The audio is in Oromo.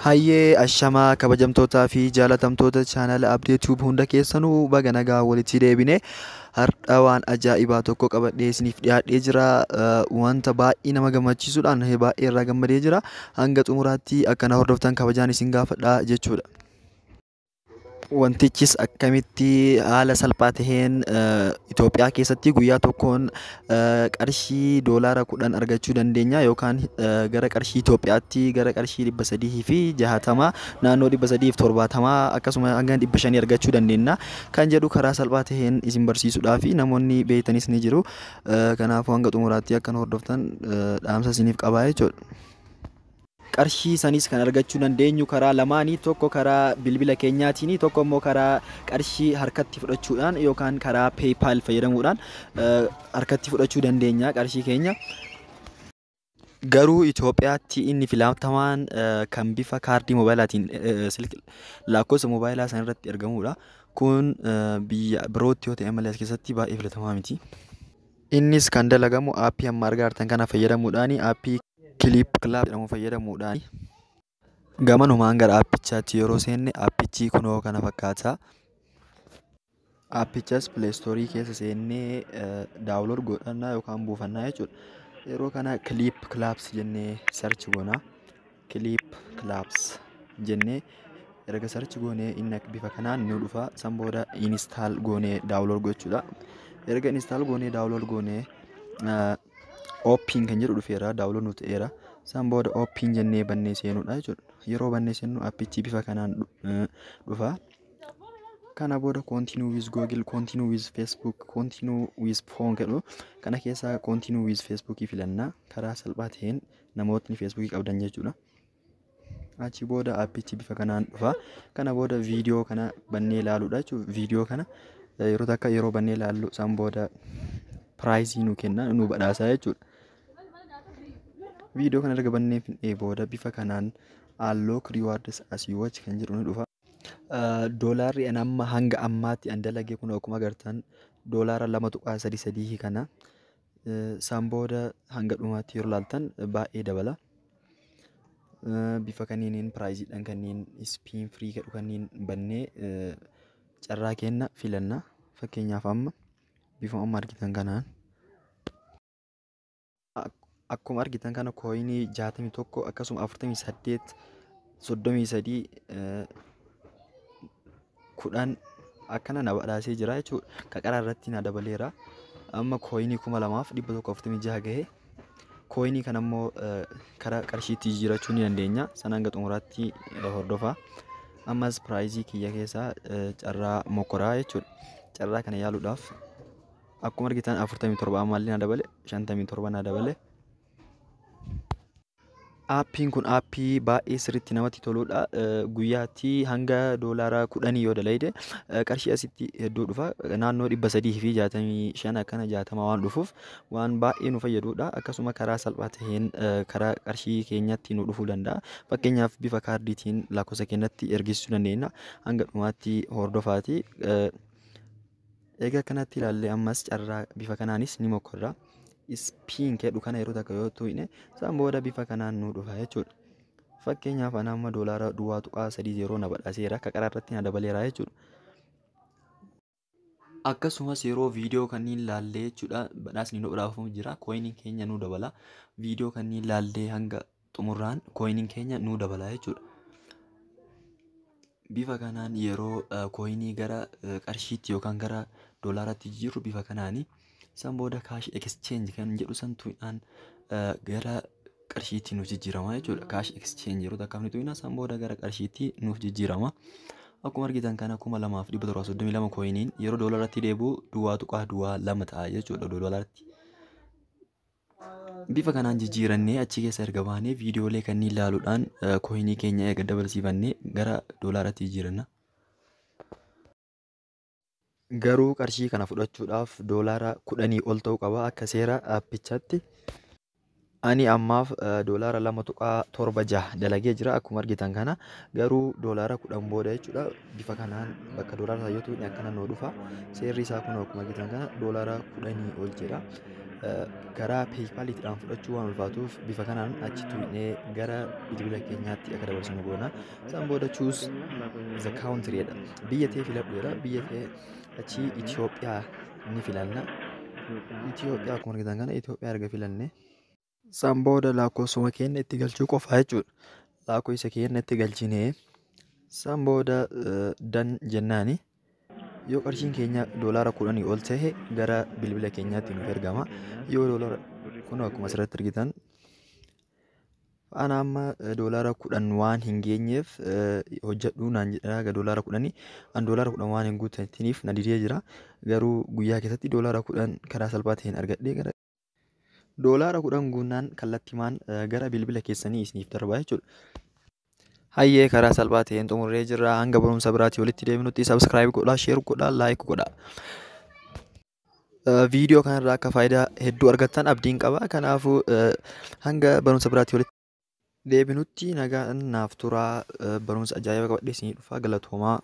Hayyee ashamaa kabajamtootaa fi jaalatamtoota chaanala Abdii Yuutuub hunda keessanuu baga nagaa walitti deebine har'a waan ajaa'ibaa tokko qabadhee isiniif dhiyaadhee jira. Wanta baay'ee nama gammachiisuudhaan baay'ee irraa gammadee jira. Hanga xumuraatti akkana hordoftan kabajaan isin gaafadha jechuudha. wantichis akkamitti haala salphaa taheen eh, Itoophiyaa keessatti guyyaa tokkoon eh, qarshii doolaara kudhan argachuu dandeenya yookaan eh, gara qarshii Itoophiyaatti gara qarshii dhibba sadii fi jahatama naannoo dhibba sadii fi torbaatamaa akkasuma hanga dhibba shanii argachuu dandeenya kan jedhu karaa salphaa taheen isin barsiisuudhaa fi namoonni beeytanis ni jiru. Kanaafuu hanga xumuraatti akkan hordoftan dhaamsa isiniif qabaa jechuudha. qarshii sanis kan argachuu dandeenyu karaa lamaanii tokko karaa bilbila keenyaatiin tokko immoo karaa qarshii harkatti fudhachuudhaan yookaan karaa peepaal fayyadamuudhaan harkatti fudhachuu dandeenya qarshii keenya. Garuu Itoophiyaatti inni filatamaan kan bifa kaardii mobaayilaatiin lakkoofsa mobaayilaa sanarratti argamudha. Kun biyya birootti yoo ta'e malee as keessatti baay'ee filatamaa miti. Innis kan dalagamu aappii amma argaa jirtan kana fayyadamuudhaani aappii Kiliip kilaap jedhamu fayyadamuudhaan gamanumaan gara aappichaatti yeroo seenne aappichi kunoo kana fakkaata. Aappichas pileestoorii keessa seennee eh, daawulood godhannaa yookaan buufannaa jechuudha. Yeroo kana kiliip kilaapsi jennee sarchi goona. Kiliip kilaaps jennee erga sarchi goonee inni bifa kanaan nu dhufa. San booda instaal goonee daawulood gochuudha. Erga instaal goonee daawulood goonee eh, Ooppiin kan jedhu dhufeera daawuloo nuti eera. Isaan booda ooppiin jennee bannee seenuudha jechuudha. Yeroo bannee seenu appichi bifa kanaan dhufa. Kana booda kontinuu with googil kontinuu with feesbuuk kontinuu with foon jedhu kana keessaa kontinuu with feesbuukii filanna karaa salphaa ta'een namootni feesbuukii qabdan jechuudha. Achi booda appichi bifa kanaan dhufa. Kana booda viidiyoo kana bannee ilaaluudha jechuudha. Viidiyoo kana yeroo takka yeroo bannee ilaallu isaan booda piraayizii nu kenna nu badhaasaa jechuudha. Viidiyoo kana erga bannee finfinnee booda bifa kanaan halluu riiwaards asii watch kan jedhu ni dhufa. Doolaarri an amma hanga ammaatti an dalage kun akkuma agartan doolaara lama tuqaa sadii sadii kana. Isaan booda hanga dhumaatti yeroo ilaaltan baay'ee dabala. Bifa kanniiniin piraayiziidhaan kanneen ispiin firii kadhu kanneen bannee carraa kenna filanna. Fakkeenyaaf amma bifa amma argitan kanaan. akkuma argitan kana kooyinii jaatamii tokko akkasuma afurtamii saddeet soddomii sadii eh, kudhan akkana na badhaasee jira jechuudha. Kaqaraa irratti na dabaleera. Amma kooyinii kuma lamaaf dhibba tokko afurtamii jaha gahe. Kooyinii kan ammoo eh, karaa qarshiitti jijjiirachuu ni dandeenya. Sanaan gaxa muraatti eh, hordofa. Ammas piraayizii kiyya keessaa carraa mokoraa jechuudha. Carraa kana yaaluudhaaf akkuma argitan afurtamii torba ammallee na dabale. Shantamii torba na dabale. Aappiin kun appii baay'ee sirriitti namatti toludha. Guyyaatti hanga doolaara kudhanii yoo dalaide qarshii asitti hedduu dhufa. Naannoo dhibba sadii fi jaatamii shan akkana jaatama waan dhufuuf waan baay'ee nu fayyadudha. Akkasuma karaa salphaa taheen karaa qarshii keenyatti nu dhufuu danda'a. Fakkeenyaaf bifa kaardiitiin lakkoofsa keenyatti ergisuu dandeenya. Hanga dhumaatti hordofaati. Egaa akkanatti ilaallee ammas carraa bifa kanaanis ni mokorra. ispiin jedhu kana yeroo takka yoo tuu'ine isaan booda bifa kanaan nu dhufa jechuudha. Fakkeenyaaf ana amma duwwaa tuqaa sadii na badhaaseera akka qaraa na dabaleera jechuudha. akkasumas yeroo viidiyoo kanneen laallee jechuudha badhaasni nu dhaafamu jira kooyiniin keenya nu dabala viidiyoo kanneen laallee hanga xumurraan kooyiniin keenya jechuudha. Bifa kanaan yeroo eh, gara eh, qarshiitti yookaan gara doolaaraatti jiru bifa kanaani Isaan booda kaash ekscheenjii kan jedhu santuudhaan eh, gara qarshiitti nuuf jijjiirama jechuudha. Kaash ekscheenjii yeroo takkaaf ni tuyina. Isaan booda gara qarshiitti nuuf jijjiirama. Akkuma argitan kan kuma lamaaf dhibba torbaa soddomii lama kooyiniin yeroo doolaratti deebi'u duwwaa tuqaa duwwaa lama ta'a jechuudha doolaratti. Bifa kanaan jijjiirannee achi keessa erga baanee viidiyoolee kanneen ilaaluudhaan kooyinii eh, keenya eega dabarsifannee gara doolaaraatti jijjiiranna. Garuu qarshii kana fudhachuudhaaf doolaara kudhanii ol ta'uu qaba akka seera aappichaatti. Ani ammaaf eh, doolaara lama tuqaa torba ja'a dalagee jira akkuma argitan kana garuu doolaara kudhan booda jechuudha bifa kanaan bakka doolaara taayyootu akkana noo dhufa seerri isaa kun akkuma argitan kana doolaara kudhanii ol jedha. karaa peeypaaliidhaan fudhachuu waan ulfaatuuf bifa kanaan achi tuinee gara bilbila keenyaatti akka dabarsinu goona. Isaan booda chuus the country jedha. Biyya ta'e filadhu jedha. Biyya ta'e achii Itoophiyaa ni filanna. Itoophiyaa akkuma argitan kana Itoophiyaa erga filanne. Isaan booda lakkoofsuma keenya itti galchuu qofa jechuudha. Lakkoo isa keenya itti galchinee isaan booda dan jennaani. yoo qarshiin keenya doolaara kudhanii ol ta'e gara bilbila keenyaatti nu ergama yoo doolaara kun eh, waan hin geenyeef eh, hojjedhu naan jedha doolaara kudhanii an doolaara kudhan waan hin guutatiniif na didee jira garuu guyyaa keessatti doolaara kudhan karaa salphaa ta'een argadhee gara doolaara kudhan guunnaan kallattimaan eh, gara bilbila keessanii isiniif darbaa jechuudha. hayyee karaa salphaa ta'een xumurree jirra. Hanga barumsa biraatii walitti deemnutti sabskiraayib godhaa, sheer godhaa, laayik godhaa. Uh, Viidiyoo kanarraa akka faayidaa hedduu argattan abdiin qaba. Kanaafuu uh, hanga barumsa biraatii walitti deebinutti nagaan naaf turaa uh, barumsa ajaa'iba qabadheessinii dhufa galatoomaa.